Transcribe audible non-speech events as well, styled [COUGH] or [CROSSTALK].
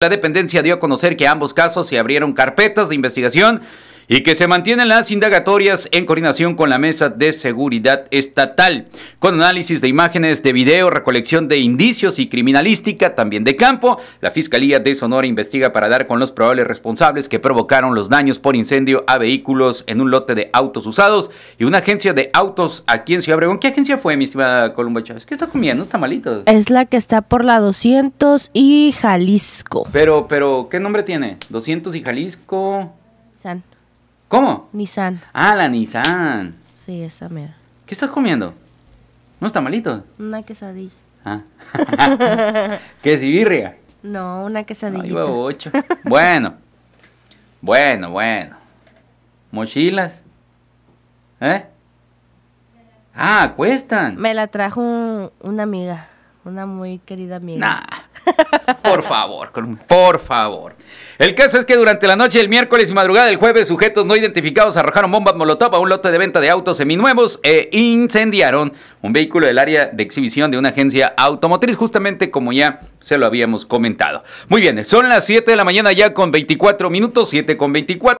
La dependencia dio a conocer que ambos casos se abrieron carpetas de investigación y que se mantienen las indagatorias en coordinación con la Mesa de Seguridad Estatal, con análisis de imágenes de video, recolección de indicios y criminalística también de campo. La Fiscalía de Sonora investiga para dar con los probables responsables que provocaron los daños por incendio a vehículos en un lote de autos usados y una agencia de autos aquí en Ciudad Obregón. ¿Qué agencia fue, mi estimada Columba Chávez? ¿Qué está comiendo? ¿Está malito? Es la que está por la 200 y Jalisco. Pero, pero, ¿qué nombre tiene? 200 y Jalisco. San. ¿Cómo? Nissan. Ah, la Nissan. Sí, esa mera. ¿Qué estás comiendo? ¿No está malito? Una quesadilla. Ah. [LAUGHS] ¿Qué birria? No, una quesadilla. bueno. Bueno, bueno. Mochilas. ¿Eh? Ah, cuestan. Me la trajo una amiga, una muy querida amiga. Por favor, por favor. El caso es que durante la noche del miércoles y madrugada del jueves, sujetos no identificados arrojaron bombas molotov a un lote de venta de autos seminuevos e incendiaron un vehículo del área de exhibición de una agencia automotriz, justamente como ya se lo habíamos comentado. Muy bien, son las 7 de la mañana ya con 24 minutos, 7 con 24.